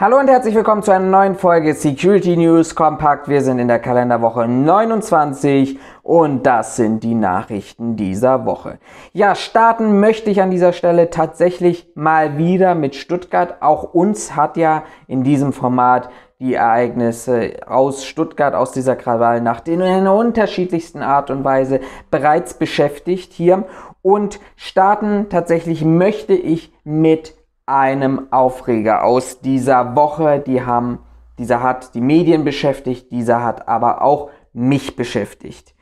Hallo und herzlich willkommen zu einer neuen Folge Security News Compact. Wir sind in der Kalenderwoche 29 und das sind die Nachrichten dieser Woche. Ja, starten möchte ich an dieser Stelle tatsächlich mal wieder mit Stuttgart. Auch uns hat ja in diesem Format die Ereignisse aus Stuttgart, aus dieser Krawallnacht in einer unterschiedlichsten Art und Weise bereits beschäftigt hier. Und starten tatsächlich möchte ich mit einem Aufreger aus dieser Woche. Die haben, dieser hat die Medien beschäftigt, dieser hat aber auch mich beschäftigt.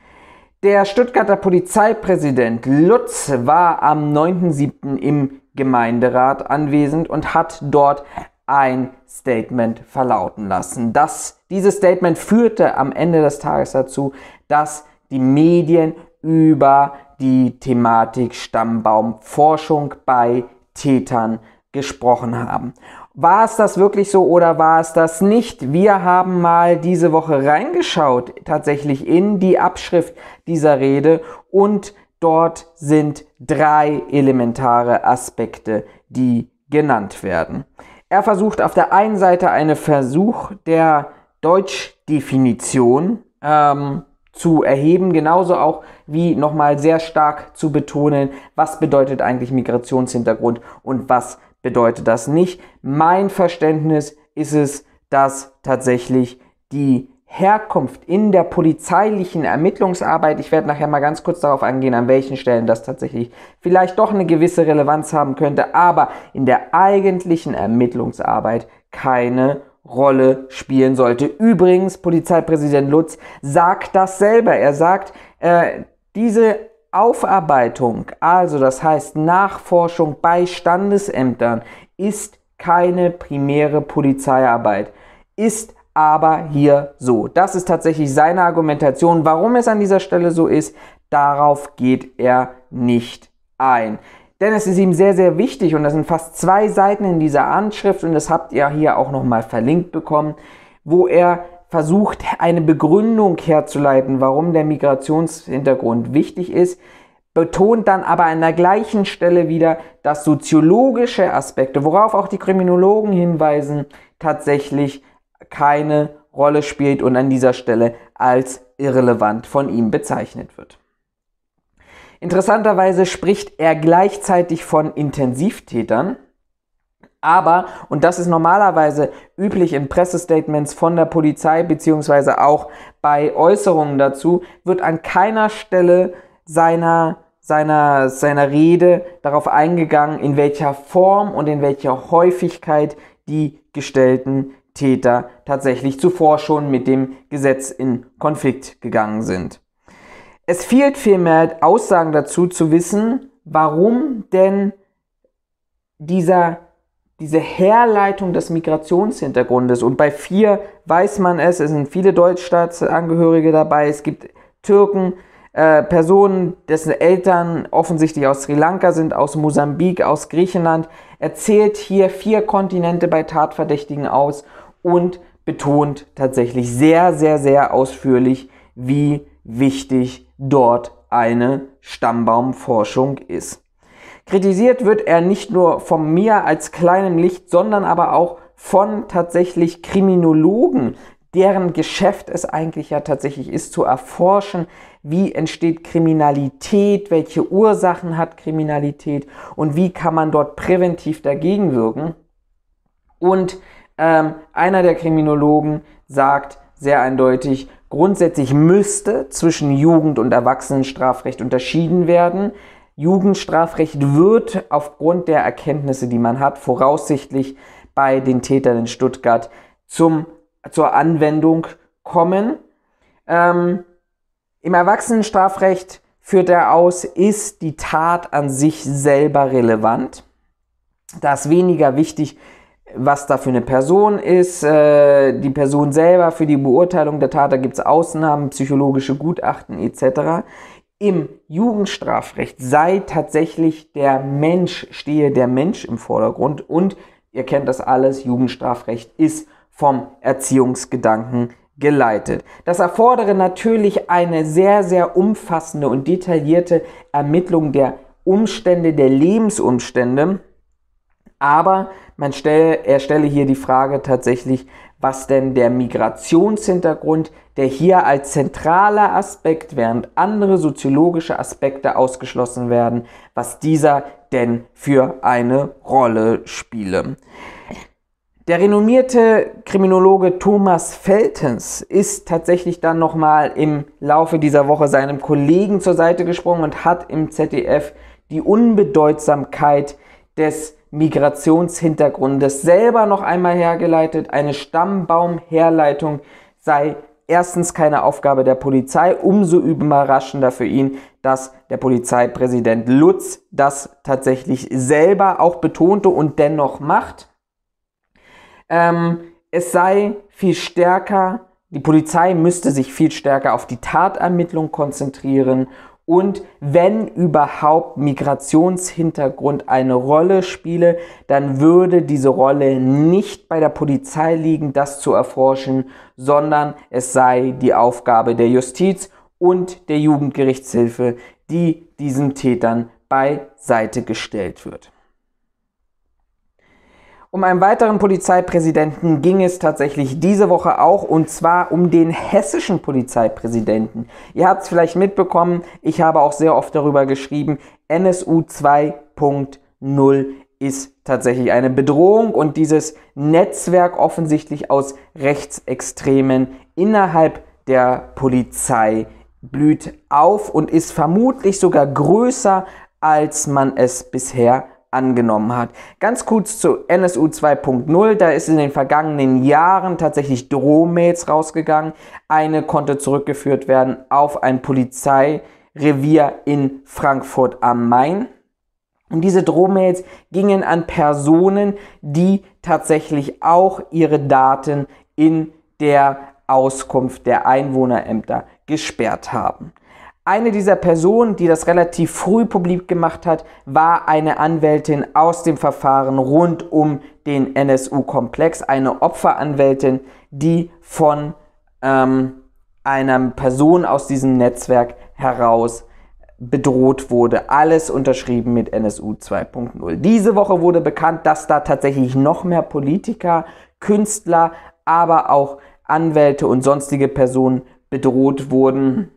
Der Stuttgarter Polizeipräsident Lutz war am 9.7. im Gemeinderat anwesend und hat dort ein Statement verlauten lassen. Das, dieses Statement führte am Ende des Tages dazu, dass die Medien über die Thematik Stammbaumforschung bei Tätern gesprochen haben. War es das wirklich so oder war es das nicht? Wir haben mal diese Woche reingeschaut, tatsächlich in die Abschrift dieser Rede und dort sind drei elementare Aspekte, die genannt werden. Er versucht auf der einen Seite einen Versuch der Deutschdefinition ähm, zu erheben, genauso auch wie nochmal sehr stark zu betonen, was bedeutet eigentlich Migrationshintergrund und was bedeutet das nicht. Mein Verständnis ist es, dass tatsächlich die Herkunft in der polizeilichen Ermittlungsarbeit, ich werde nachher mal ganz kurz darauf eingehen, an welchen Stellen das tatsächlich vielleicht doch eine gewisse Relevanz haben könnte, aber in der eigentlichen Ermittlungsarbeit keine Rolle spielen sollte. Übrigens, Polizeipräsident Lutz sagt das selber. Er sagt, äh, diese Aufarbeitung, also das heißt Nachforschung bei Standesämtern, ist keine primäre Polizeiarbeit, ist aber hier so. Das ist tatsächlich seine Argumentation, warum es an dieser Stelle so ist. Darauf geht er nicht ein. Denn es ist ihm sehr, sehr wichtig und das sind fast zwei Seiten in dieser Anschrift und das habt ihr hier auch nochmal verlinkt bekommen, wo er versucht, eine Begründung herzuleiten, warum der Migrationshintergrund wichtig ist, betont dann aber an der gleichen Stelle wieder, dass soziologische Aspekte, worauf auch die Kriminologen hinweisen, tatsächlich keine Rolle spielt und an dieser Stelle als irrelevant von ihm bezeichnet wird. Interessanterweise spricht er gleichzeitig von Intensivtätern, aber, und das ist normalerweise üblich in Pressestatements von der Polizei beziehungsweise auch bei Äußerungen dazu, wird an keiner Stelle seiner, seiner, seiner Rede darauf eingegangen, in welcher Form und in welcher Häufigkeit die gestellten Täter tatsächlich zuvor schon mit dem Gesetz in Konflikt gegangen sind. Es fehlt vielmehr Aussagen dazu zu wissen, warum denn dieser diese Herleitung des Migrationshintergrundes. Und bei vier weiß man es, es sind viele Deutschstaatsangehörige dabei, es gibt Türken, äh, Personen, dessen Eltern offensichtlich aus Sri Lanka sind, aus Mosambik, aus Griechenland, erzählt hier vier Kontinente bei Tatverdächtigen aus und betont tatsächlich sehr, sehr, sehr ausführlich, wie wichtig dort eine Stammbaumforschung ist. Kritisiert wird er nicht nur von mir als kleinem Licht, sondern aber auch von tatsächlich Kriminologen, deren Geschäft es eigentlich ja tatsächlich ist, zu erforschen, wie entsteht Kriminalität, welche Ursachen hat Kriminalität und wie kann man dort präventiv dagegen wirken. Und ähm, einer der Kriminologen sagt sehr eindeutig, grundsätzlich müsste zwischen Jugend- und Erwachsenenstrafrecht unterschieden werden, Jugendstrafrecht wird aufgrund der Erkenntnisse, die man hat, voraussichtlich bei den Tätern in Stuttgart zum, zur Anwendung kommen. Ähm, Im Erwachsenenstrafrecht führt er aus, ist die Tat an sich selber relevant. Da ist weniger wichtig, was da für eine Person ist, äh, die Person selber für die Beurteilung der Tat, da gibt es Ausnahmen, psychologische Gutachten etc im Jugendstrafrecht sei tatsächlich der Mensch, stehe der Mensch im Vordergrund und ihr kennt das alles, Jugendstrafrecht ist vom Erziehungsgedanken geleitet. Das erfordere natürlich eine sehr, sehr umfassende und detaillierte Ermittlung der Umstände, der Lebensumstände, aber man stelle, er stelle hier die Frage tatsächlich was denn der Migrationshintergrund, der hier als zentraler Aspekt, während andere soziologische Aspekte ausgeschlossen werden, was dieser denn für eine Rolle spiele. Der renommierte Kriminologe Thomas Feltens ist tatsächlich dann nochmal im Laufe dieser Woche seinem Kollegen zur Seite gesprungen und hat im ZDF die Unbedeutsamkeit des Migrationshintergrundes selber noch einmal hergeleitet. Eine Stammbaumherleitung sei erstens keine Aufgabe der Polizei, umso überraschender für ihn, dass der Polizeipräsident Lutz das tatsächlich selber auch betonte und dennoch macht. Ähm, es sei viel stärker, die Polizei müsste sich viel stärker auf die Tatermittlung konzentrieren und wenn überhaupt Migrationshintergrund eine Rolle spiele, dann würde diese Rolle nicht bei der Polizei liegen, das zu erforschen, sondern es sei die Aufgabe der Justiz und der Jugendgerichtshilfe, die diesen Tätern beiseite gestellt wird. Um einen weiteren Polizeipräsidenten ging es tatsächlich diese Woche auch, und zwar um den hessischen Polizeipräsidenten. Ihr habt es vielleicht mitbekommen, ich habe auch sehr oft darüber geschrieben, NSU 2.0 ist tatsächlich eine Bedrohung und dieses Netzwerk offensichtlich aus Rechtsextremen innerhalb der Polizei blüht auf und ist vermutlich sogar größer, als man es bisher angenommen hat. Ganz kurz zu NSU 2.0, da ist in den vergangenen Jahren tatsächlich Drohmails rausgegangen. Eine konnte zurückgeführt werden auf ein Polizeirevier in Frankfurt am Main. Und diese Drohmails gingen an Personen, die tatsächlich auch ihre Daten in der Auskunft der Einwohnerämter gesperrt haben. Eine dieser Personen, die das relativ früh publik gemacht hat, war eine Anwältin aus dem Verfahren rund um den NSU-Komplex, eine Opferanwältin, die von ähm, einer Person aus diesem Netzwerk heraus bedroht wurde. Alles unterschrieben mit NSU 2.0. Diese Woche wurde bekannt, dass da tatsächlich noch mehr Politiker, Künstler, aber auch Anwälte und sonstige Personen bedroht wurden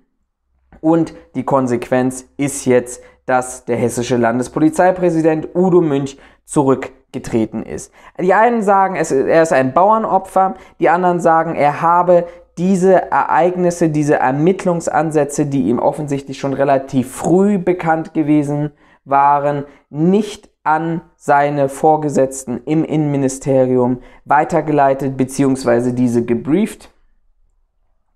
und die Konsequenz ist jetzt, dass der hessische Landespolizeipräsident Udo Münch zurückgetreten ist. Die einen sagen, es, er ist ein Bauernopfer, die anderen sagen, er habe diese Ereignisse, diese Ermittlungsansätze, die ihm offensichtlich schon relativ früh bekannt gewesen waren, nicht an seine Vorgesetzten im Innenministerium weitergeleitet bzw. diese gebrieft.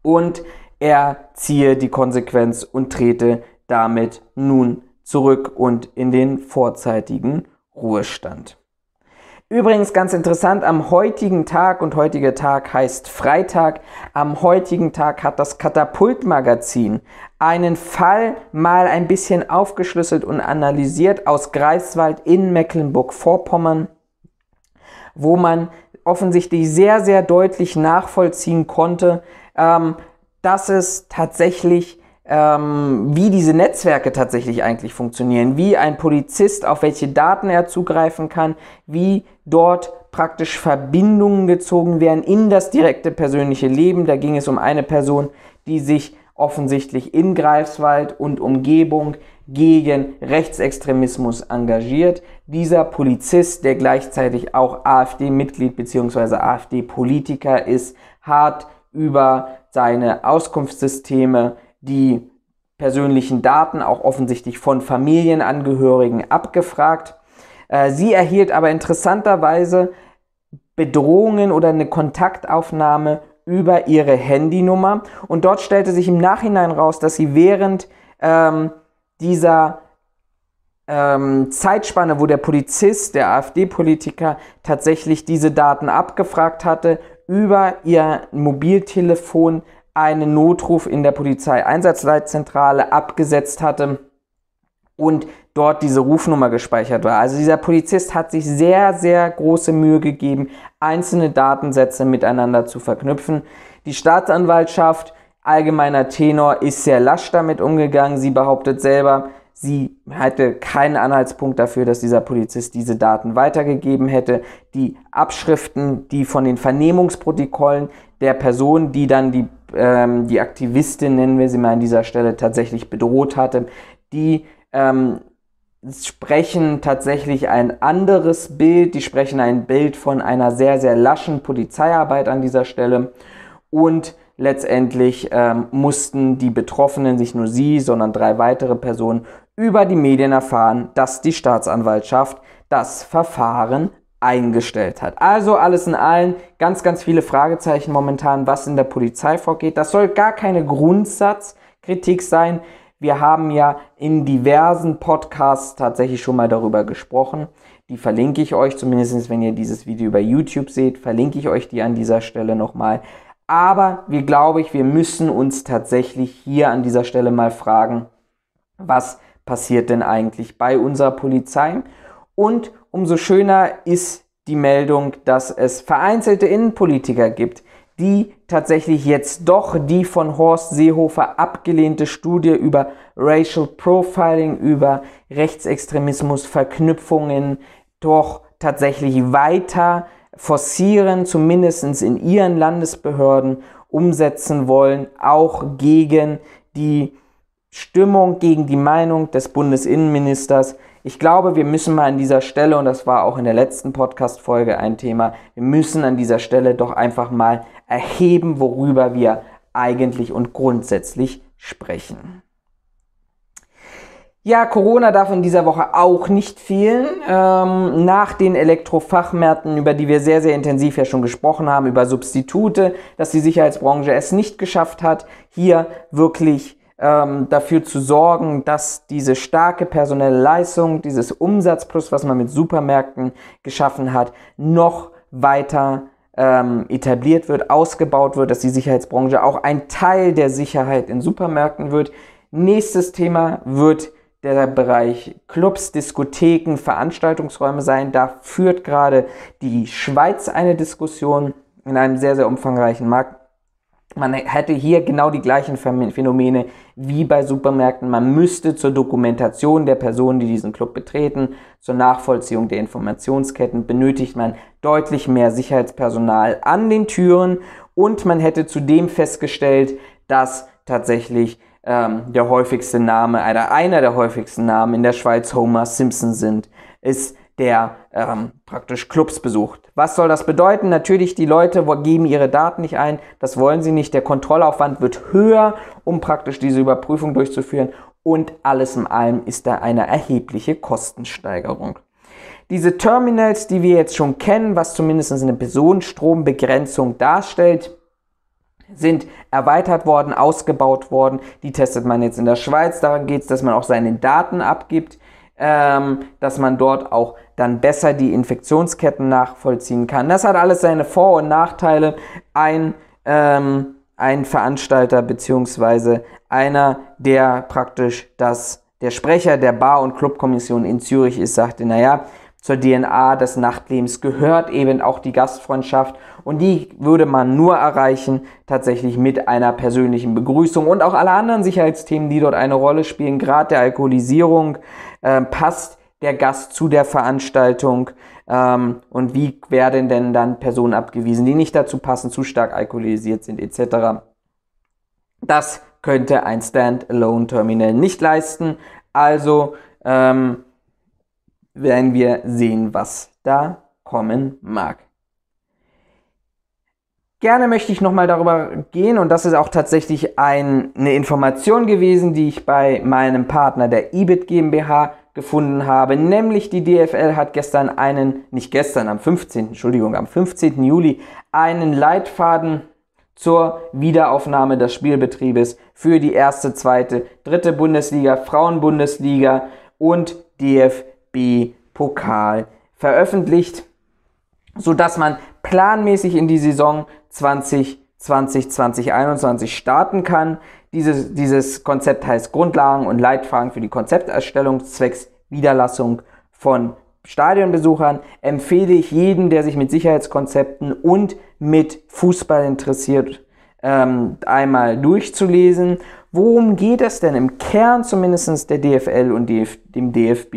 Und er ziehe die Konsequenz und trete damit nun zurück und in den vorzeitigen Ruhestand. Übrigens ganz interessant, am heutigen Tag und heutiger Tag heißt Freitag, am heutigen Tag hat das Katapultmagazin einen Fall mal ein bisschen aufgeschlüsselt und analysiert aus Greifswald in Mecklenburg-Vorpommern, wo man offensichtlich sehr, sehr deutlich nachvollziehen konnte, ähm, dass es tatsächlich, ähm, wie diese Netzwerke tatsächlich eigentlich funktionieren, wie ein Polizist, auf welche Daten er zugreifen kann, wie dort praktisch Verbindungen gezogen werden in das direkte persönliche Leben. Da ging es um eine Person, die sich offensichtlich in Greifswald und Umgebung gegen Rechtsextremismus engagiert. Dieser Polizist, der gleichzeitig auch AfD-Mitglied bzw. AfD-Politiker ist, hat über seine Auskunftssysteme die persönlichen Daten, auch offensichtlich von Familienangehörigen, abgefragt. Äh, sie erhielt aber interessanterweise Bedrohungen oder eine Kontaktaufnahme über ihre Handynummer. Und dort stellte sich im Nachhinein raus, dass sie während ähm, dieser ähm, Zeitspanne, wo der Polizist, der AfD-Politiker, tatsächlich diese Daten abgefragt hatte, über ihr Mobiltelefon einen Notruf in der Polizeieinsatzleitzentrale abgesetzt hatte und dort diese Rufnummer gespeichert war. Also dieser Polizist hat sich sehr, sehr große Mühe gegeben, einzelne Datensätze miteinander zu verknüpfen. Die Staatsanwaltschaft, allgemeiner Tenor, ist sehr lasch damit umgegangen. Sie behauptet selber, Sie hatte keinen Anhaltspunkt dafür, dass dieser Polizist diese Daten weitergegeben hätte. Die Abschriften, die von den Vernehmungsprotokollen der Person, die dann die, ähm, die Aktivistin, nennen wir sie mal an dieser Stelle, tatsächlich bedroht hatte, die ähm, sprechen tatsächlich ein anderes Bild. Die sprechen ein Bild von einer sehr, sehr laschen Polizeiarbeit an dieser Stelle. Und letztendlich ähm, mussten die Betroffenen, nicht nur sie, sondern drei weitere Personen, über die Medien erfahren, dass die Staatsanwaltschaft das Verfahren eingestellt hat. Also alles in allem ganz, ganz viele Fragezeichen momentan, was in der Polizei vorgeht. Das soll gar keine Grundsatzkritik sein. Wir haben ja in diversen Podcasts tatsächlich schon mal darüber gesprochen. Die verlinke ich euch, zumindest wenn ihr dieses Video über YouTube seht, verlinke ich euch die an dieser Stelle nochmal. Aber wir glaube ich, wir müssen uns tatsächlich hier an dieser Stelle mal fragen, was passiert denn eigentlich bei unserer Polizei. Und umso schöner ist die Meldung, dass es vereinzelte Innenpolitiker gibt, die tatsächlich jetzt doch die von Horst Seehofer abgelehnte Studie über Racial Profiling, über Rechtsextremismus, Verknüpfungen doch tatsächlich weiter forcieren, zumindest in ihren Landesbehörden umsetzen wollen, auch gegen die Stimmung gegen die Meinung des Bundesinnenministers. Ich glaube, wir müssen mal an dieser Stelle, und das war auch in der letzten Podcast-Folge ein Thema, wir müssen an dieser Stelle doch einfach mal erheben, worüber wir eigentlich und grundsätzlich sprechen. Ja, Corona darf in dieser Woche auch nicht fehlen. Ähm, nach den Elektrofachmärkten, über die wir sehr, sehr intensiv ja schon gesprochen haben, über Substitute, dass die Sicherheitsbranche es nicht geschafft hat, hier wirklich ähm, dafür zu sorgen, dass diese starke personelle Leistung, dieses Umsatzplus, was man mit Supermärkten geschaffen hat, noch weiter ähm, etabliert wird, ausgebaut wird, dass die Sicherheitsbranche auch ein Teil der Sicherheit in Supermärkten wird. Nächstes Thema wird der Bereich Clubs, Diskotheken, Veranstaltungsräume sein. Da führt gerade die Schweiz eine Diskussion in einem sehr, sehr umfangreichen Markt man hätte hier genau die gleichen Phänomene wie bei Supermärkten. Man müsste zur Dokumentation der Personen, die diesen Club betreten, zur Nachvollziehung der Informationsketten benötigt man deutlich mehr Sicherheitspersonal an den Türen und man hätte zudem festgestellt, dass tatsächlich ähm, der häufigste Name, einer, einer der häufigsten Namen in der Schweiz Homer Simpson sind. Es der ähm, praktisch Clubs besucht. Was soll das bedeuten? Natürlich, die Leute geben ihre Daten nicht ein, das wollen sie nicht. Der Kontrollaufwand wird höher, um praktisch diese Überprüfung durchzuführen. Und alles in allem ist da eine erhebliche Kostensteigerung. Diese Terminals, die wir jetzt schon kennen, was zumindest eine Personenstrombegrenzung darstellt, sind erweitert worden, ausgebaut worden. Die testet man jetzt in der Schweiz. Daran geht es, dass man auch seine Daten abgibt ähm, dass man dort auch dann besser die Infektionsketten nachvollziehen kann. Das hat alles seine Vor- und Nachteile. Ein, ähm, ein Veranstalter beziehungsweise einer, der praktisch das, der Sprecher der Bar- und Clubkommission in Zürich ist, sagte, naja, zur DNA des Nachtlebens gehört eben auch die Gastfreundschaft und die würde man nur erreichen tatsächlich mit einer persönlichen Begrüßung und auch alle anderen Sicherheitsthemen, die dort eine Rolle spielen, gerade der Alkoholisierung, äh, passt der Gast zu der Veranstaltung ähm, und wie werden denn dann Personen abgewiesen, die nicht dazu passen, zu stark alkoholisiert sind etc. Das könnte ein Standalone-Terminal nicht leisten. Also ähm, werden wir sehen, was da kommen mag. Gerne möchte ich nochmal darüber gehen und das ist auch tatsächlich ein, eine Information gewesen, die ich bei meinem Partner der IBIT GmbH gefunden habe, nämlich die DFL hat gestern einen, nicht gestern, am 15., Entschuldigung, am 15. Juli einen Leitfaden zur Wiederaufnahme des Spielbetriebes für die erste, zweite, dritte Bundesliga, Frauenbundesliga und DFB Pokal veröffentlicht, sodass man planmäßig in die Saison 2020, 2021 starten kann. Dieses, dieses Konzept heißt Grundlagen und Leitfragen für die Konzepterstellung zwecks Niederlassung von Stadionbesuchern. Empfehle ich jeden, der sich mit Sicherheitskonzepten und mit Fußball interessiert, ähm, einmal durchzulesen. Worum geht es denn im Kern zumindest der DFL und DF dem DFB?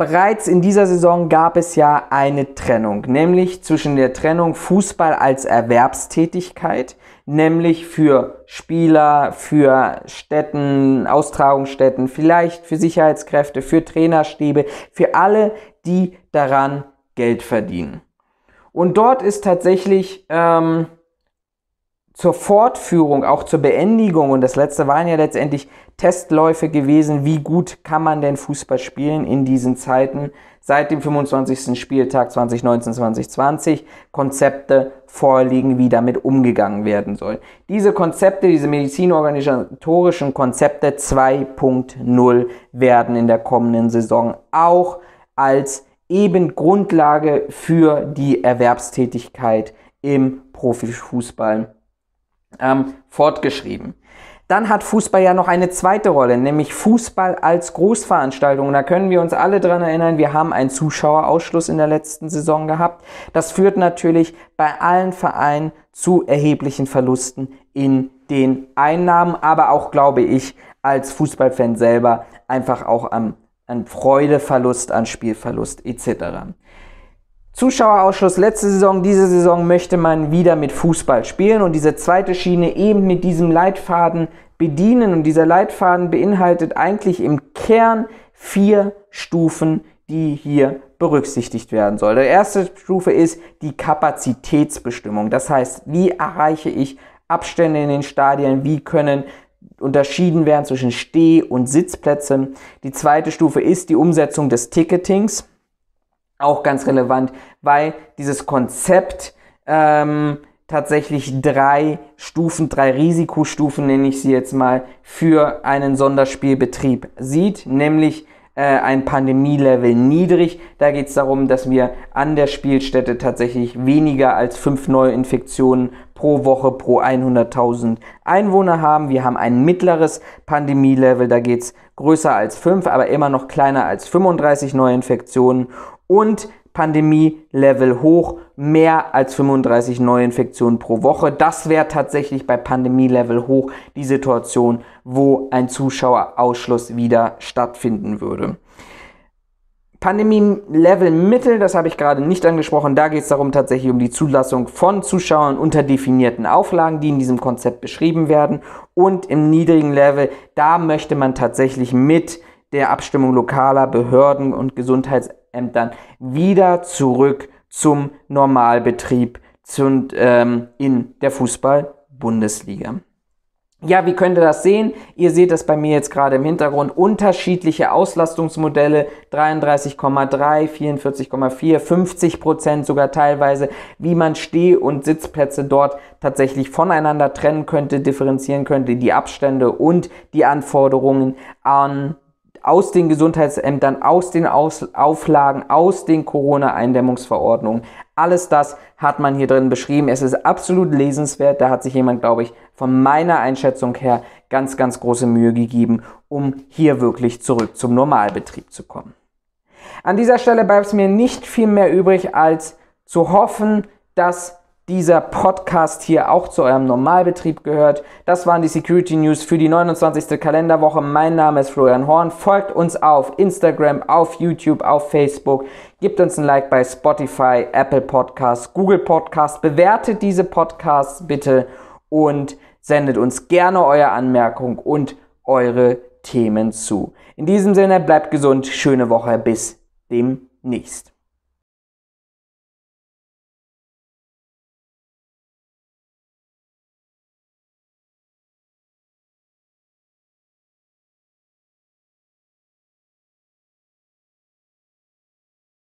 Bereits in dieser Saison gab es ja eine Trennung, nämlich zwischen der Trennung Fußball als Erwerbstätigkeit, nämlich für Spieler, für Städten, Austragungsstätten, vielleicht für Sicherheitskräfte, für Trainerstäbe, für alle, die daran Geld verdienen. Und dort ist tatsächlich ähm, zur Fortführung, auch zur Beendigung, und das letzte waren ja letztendlich Testläufe gewesen, wie gut kann man denn Fußball spielen in diesen Zeiten seit dem 25. Spieltag 2019-2020, Konzepte vorliegen, wie damit umgegangen werden soll. Diese Konzepte, diese medizinorganisatorischen Konzepte 2.0 werden in der kommenden Saison auch als eben Grundlage für die Erwerbstätigkeit im Profifußball ähm, fortgeschrieben. Dann hat Fußball ja noch eine zweite Rolle, nämlich Fußball als Großveranstaltung. da können wir uns alle dran erinnern, wir haben einen Zuschauerausschluss in der letzten Saison gehabt. Das führt natürlich bei allen Vereinen zu erheblichen Verlusten in den Einnahmen, aber auch, glaube ich, als Fußballfan selber einfach auch am, an Freudeverlust, an Spielverlust etc. Zuschauerausschuss letzte Saison, diese Saison möchte man wieder mit Fußball spielen und diese zweite Schiene eben mit diesem Leitfaden bedienen. Und dieser Leitfaden beinhaltet eigentlich im Kern vier Stufen, die hier berücksichtigt werden sollen. Die erste Stufe ist die Kapazitätsbestimmung. Das heißt, wie erreiche ich Abstände in den Stadien? Wie können unterschieden werden zwischen Steh- und Sitzplätzen? Die zweite Stufe ist die Umsetzung des Ticketings auch ganz relevant, weil dieses Konzept ähm, tatsächlich drei Stufen, drei Risikostufen nenne ich sie jetzt mal, für einen Sonderspielbetrieb sieht, nämlich äh, ein Pandemielevel niedrig. Da geht es darum, dass wir an der Spielstätte tatsächlich weniger als fünf Neuinfektionen pro Woche pro 100.000 Einwohner haben. Wir haben ein mittleres Pandemielevel, da geht es größer als 5, aber immer noch kleiner als 35 Neuinfektionen und Pandemie-Level hoch, mehr als 35 Neuinfektionen pro Woche. Das wäre tatsächlich bei Pandemie-Level hoch die Situation, wo ein Zuschauerausschluss wieder stattfinden würde. Pandemie-Level Mittel, das habe ich gerade nicht angesprochen, da geht es darum tatsächlich um die Zulassung von Zuschauern unter definierten Auflagen, die in diesem Konzept beschrieben werden. Und im niedrigen Level, da möchte man tatsächlich mit der Abstimmung lokaler Behörden und Gesundheits Ämtern wieder zurück zum Normalbetrieb ähm, in der Fußball-Bundesliga. Ja, wie könnt ihr das sehen? Ihr seht das bei mir jetzt gerade im Hintergrund. Unterschiedliche Auslastungsmodelle, 33,3, 44,4, 50 Prozent sogar teilweise, wie man Steh- und Sitzplätze dort tatsächlich voneinander trennen könnte, differenzieren könnte, die Abstände und die Anforderungen an aus den Gesundheitsämtern, aus den aus Auflagen, aus den Corona-Eindämmungsverordnungen. Alles das hat man hier drin beschrieben. Es ist absolut lesenswert. Da hat sich jemand, glaube ich, von meiner Einschätzung her ganz, ganz große Mühe gegeben, um hier wirklich zurück zum Normalbetrieb zu kommen. An dieser Stelle bleibt es mir nicht viel mehr übrig, als zu hoffen, dass dieser Podcast hier auch zu eurem Normalbetrieb gehört. Das waren die Security News für die 29. Kalenderwoche. Mein Name ist Florian Horn. Folgt uns auf Instagram, auf YouTube, auf Facebook. Gebt uns ein Like bei Spotify, Apple Podcasts, Google Podcasts. Bewertet diese Podcasts bitte und sendet uns gerne eure Anmerkung und eure Themen zu. In diesem Sinne, bleibt gesund, schöne Woche, bis demnächst.